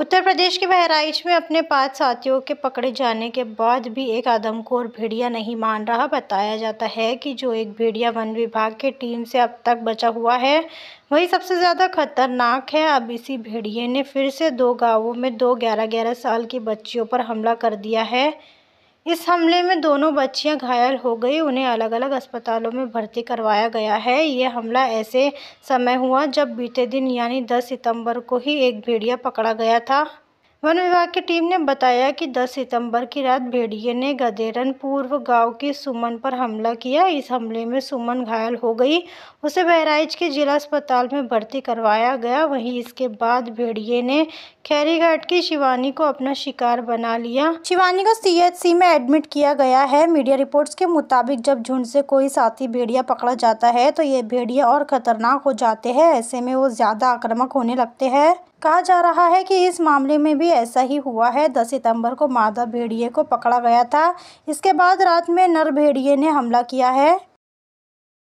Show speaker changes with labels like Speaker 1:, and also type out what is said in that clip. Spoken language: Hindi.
Speaker 1: उत्तर प्रदेश के बहराइच में अपने पांच साथियों के पकड़े जाने के बाद भी एक आदमखोर भेड़िया नहीं मान रहा बताया जाता है कि जो एक भेड़िया वन विभाग के टीम से अब तक बचा हुआ है वही सबसे ज़्यादा खतरनाक है अब इसी भेड़िए ने फिर से दो गांवों में दो ग्यारह ग्यारह साल की बच्चियों पर हमला कर दिया है इस हमले में दोनों बच्चियां घायल हो गई उन्हें अलग अलग अस्पतालों में भर्ती करवाया गया है यह हमला ऐसे समय हुआ जब बीते दिन यानी 10 सितंबर को ही एक भेड़िया पकड़ा गया था वन विभाग की टीम ने बताया कि 10 सितंबर की रात भेड़िए ने गदेरन पूर्व गांव के सुमन पर हमला किया इस हमले में सुमन घायल हो गई उसे बहराइच के जिला अस्पताल में भर्ती करवाया गया वहीं इसके बाद भेड़िए ने खैरीघाट की शिवानी को अपना शिकार बना लिया शिवानी को सीएचसी में एडमिट किया गया है मीडिया रिपोर्ट्स के मुताबिक जब झुंड से कोई साथी भेड़िया पकड़ा जाता है तो ये भेड़िया और खतरनाक हो जाते हैं ऐसे में वो ज़्यादा आक्रामक होने लगते हैं कहा जा रहा है कि इस मामले में भी ऐसा ही हुआ है दस सितंबर को मादा भेड़िए को पकड़ा गया था इसके बाद रात में नर भेड़िए ने हमला किया है